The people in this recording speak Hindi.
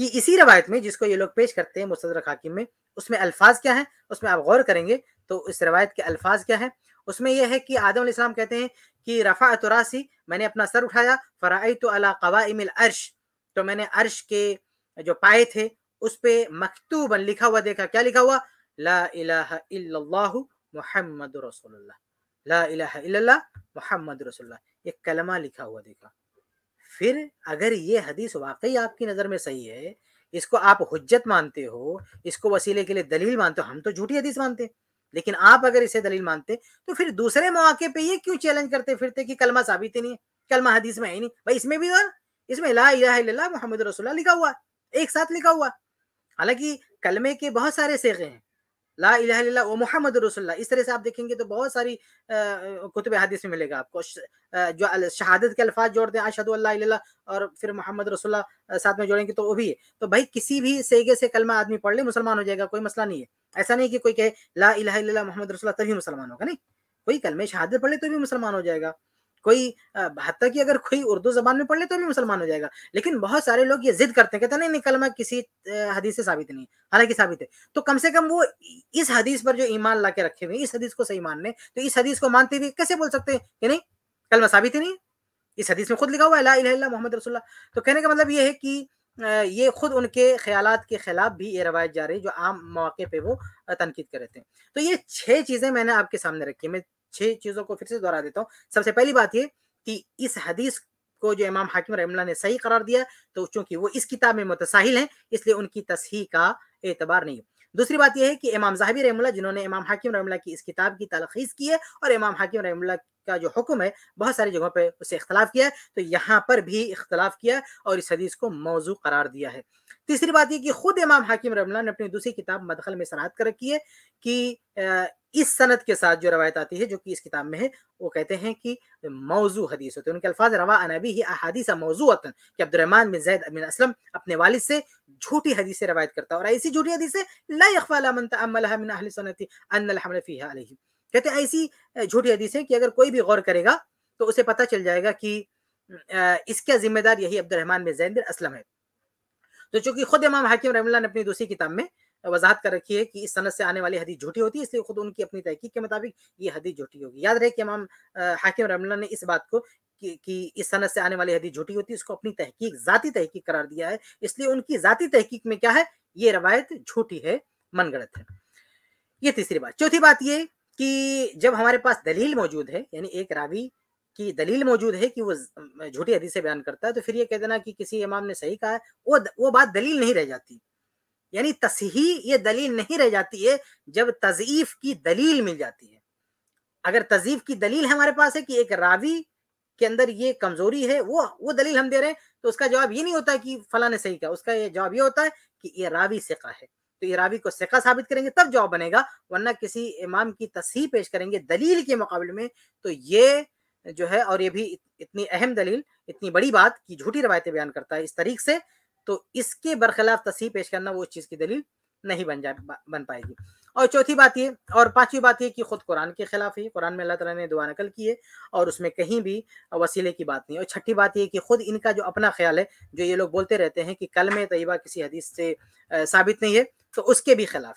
कि इसी रवायत में जिसको ये लोग पेश करते हैं मुस्तर हाकिम में उसमें अल्फाज क्या है उसमें आप गौर करेंगे तो इस रवायत के अल्फाज क्या है उसमें यह है कि आदम इस्लाम कहते हैं कि रफ़ा तुरासी मैंने अपना सर उठाया फ़राई तो अला कवाइमिल अर्श तो मैंने अर्श के जो पाए थे उस पर मकतूबन लिखा हुआ देखा क्या लिखा हुआ लाला मोहम्मद रसोल्ला मुहम्मद मोहम्मद रसोल्ला एक कलमा लिखा हुआ देखा फिर अगर ये हदीस वाकई आपकी नज़र में सही है इसको आप हजत मानते हो इसको वसीले के लिए दलील मानते हो हम तो झूठी हदीस मानते हैं लेकिन आप अगर इसे दलील मानते तो फिर दूसरे मौके पे ये क्यों चैलेंज करते फिरते कि कलमा साबित ही नहीं है कलमा हदीस में है ही नहीं भाई इसमें भी और इसमें ला मोहम्मद रसुल्ला लिखा हुआ एक साथ लिखा हुआ हालांकि कलमे के बहुत सारे सेगे हैं ला इला वो मोहम्मद रसुल्ला इस तरह से आप देखेंगे तो बहुत सारी कुतब हदीस में मिलेगा आपको जो शहादत के अल्फाज जोड़ते हैं अशद और फिर मोहम्मद रसुल्ला साथ में जोड़ेंगे तो वो भी है तो भाई किसी भी सेगे से कलमा आदमी पढ़ ले मुसलमान हो जाएगा कोई मसला नहीं है ऐसा नहीं कि कोई कहे ला इला मोहम्मद रसुल्ला तभी मुसलमान होगा नहीं कोई कलमे शहादत पढ़ ले तो भी मुसलमान हो जाएगा कोई तो हद की अगर कोई उर्दू जबान में पढ़ ले तो भी मुसलमान हो जाएगा लेकिन बहुत सारे लोग ये जिद करते हैं कहते तो नहीं निकलमा किसी हदीस से साबित नहीं हालांकि साबित है तो कम से कम वो इस हदीस पर जो ईमान ला के रखे हुए इस हदीस को सही मानने तो इस हदीस को मानते हुए कैसे बोल सकते हैं कि नहीं कलमा साबित ही नहीं इस हदीस में खुद लिखा हुआ है ला मोहम्मद रसुल्ला तो कहने का मतलब ये है कि ये खुद उनके ख्याल के खिलाफ भी ये रवायत जा रही है जो आम मौके पे वो तनकीद कर रहे थे तो ये छह चीज़ें मैंने आपके सामने रखी मैं छह चीजों को फिर से दोहरा देता हूँ सबसे पहली बात ये कि इस हदीस को जो इमाम हाकिम रहमला ने सही करार दिया तो चूंकि वो इस किताब में मुतसाहिल हैं इसलिए उनकी तस्ही का एतबार नहीं दूसरी बात यह है कि इमाम जहाबी रहमुल्ला जिन्होंने इमाम हाकिम रहमुल्ला की इस किताब की तलखीज की है और इमाम हाकिम रहमुल्ला का जो हुक्म है बहुत सारी जगहों पर उसे इख्तलाफ किया है तो यहाँ पर भी इख्तलाफ किया और इस हदीस को मौजू करार दिया है तीसरी बात यह कि खुद इमाम हाकिम रमला ने अपनी दूसरी किताब मदखल में सनात कर रखी है कि इस सनत के साथ जो रवायत आती है जो कि इस किताब में है वो कहते हैं कि मौजू हदीस होते हैं उनके अल्फाज रवा अनबी ही अहादीसा मौजूतन कि अब्दुलरहमान बिन जैद अमिन असलम अपने वालिद से झूठी हदीसें रवायत करता है और ऐसी झूठी हदीसें लाई अखवा कहते हैं ऐसी झूठी हदीस है कि अगर कोई भी गौर करेगा तो उसे पता चल जाएगा कि इसका जिम्मेदार यही अब्दुलरहमान में जैन असलम है तो चूंकि खुद इमाम हाकिम रहमल्ला ने अपनी दूसरी किताब में वजाहत कर रखी है कि इस सनत से आने वाली हदीस झूठी होती है इसलिए खुद उनकी अपनी तहकीक के मुताबिक ये हदीस झूठी होगी याद रहे कि इमाम हाकिम रमिल्ला ने इस बात को कि, कि इस सनत से आने वाली हदीस झूठी होती है इसको अपनी तहकीक ज़ाती तहकीक करार दिया है इसलिए उनकी ज़ाती तहकीक में क्या है ये रवायत झूठी है मनगढ़ंत है ये तीसरी बात चौथी बात ये कि जब हमारे पास दलील मौजूद है यानी एक रावी की दलील मौजूद है कि वो झूठी हदीस से बयान करता है तो फिर ये कह देना कि किसी इमाम ने सही कहा है वो वो बात दलील नहीं रह जाती यानी तसही ये दलील नहीं रह जाती है जब तजीफ की दलील मिल जाती है अगर तजीफ की दलील हमारे पास है कि एक रावी के अंदर ये कमजोरी है वो वो दलील हम दे रहे हैं तो उसका जवाब ये नहीं होता कि फला ने सही कहा उसका ये जवाब ये होता है कि ये रावी सिका है तो ये रावी को सिका साबित करेंगे तब जवाब बनेगा वरना किसी इमाम की तस्ह पेश करेंगे दलील के मुकाबले में तो ये जो है और ये भी इतनी अहम दलील इतनी बड़ी बात की झूठी रवायतें बयान करता है इस तरीक से तो इसके बरखिलाफ तस्ह पेश करना वो उस चीज़ की दलील नहीं बन जा बन पाएगी और चौथी बात ये और पांचवी बात ये कि खुद कुरान के खिलाफ ही कुरान में अल्लाह ताला ने दुआ नकल की है और उसमें कहीं भी वसीले की बात नहीं और छठी बात ये कि खुद इनका जो अपना ख्याल है जो ये लोग बोलते रहते हैं कि कल में तयबा किसी हदीस से साबित नहीं है तो उसके भी खिलाफ